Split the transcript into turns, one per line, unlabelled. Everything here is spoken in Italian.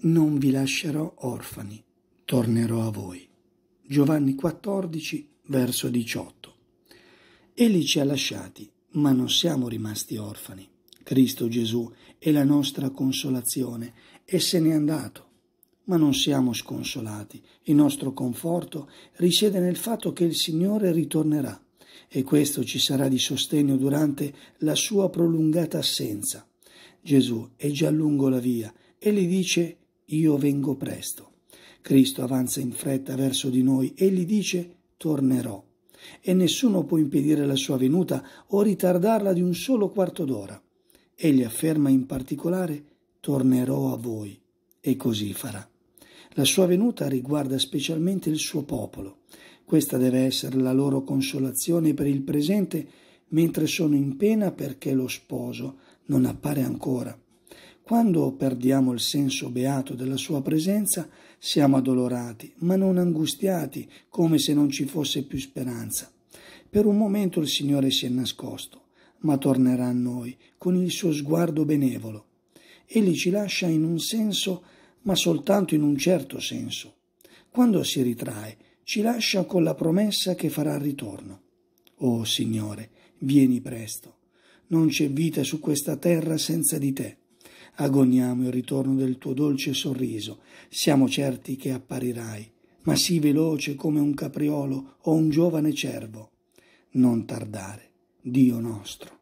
non vi lascerò orfani, tornerò a voi. Giovanni 14, verso 18. Egli ci ha lasciati, ma non siamo rimasti orfani. Cristo Gesù è la nostra consolazione e se n'è andato. Ma non siamo sconsolati. Il nostro conforto risiede nel fatto che il Signore ritornerà e questo ci sarà di sostegno durante la sua prolungata assenza. Gesù è già lungo la via e gli dice io vengo presto. Cristo avanza in fretta verso di noi e gli dice tornerò. E nessuno può impedire la sua venuta o ritardarla di un solo quarto d'ora. Egli afferma in particolare tornerò a voi e così farà. La sua venuta riguarda specialmente il suo popolo. Questa deve essere la loro consolazione per il presente mentre sono in pena perché lo sposo non appare ancora. Quando perdiamo il senso beato della sua presenza, siamo addolorati, ma non angustiati, come se non ci fosse più speranza. Per un momento il Signore si è nascosto, ma tornerà a noi con il suo sguardo benevolo. Egli ci lascia in un senso, ma soltanto in un certo senso. Quando si ritrae, ci lascia con la promessa che farà ritorno. Oh Signore, vieni presto. Non c'è vita su questa terra senza di te. Agoniamo il ritorno del tuo dolce sorriso, siamo certi che apparirai, ma sii veloce come un capriolo o un giovane cervo. Non tardare, Dio nostro.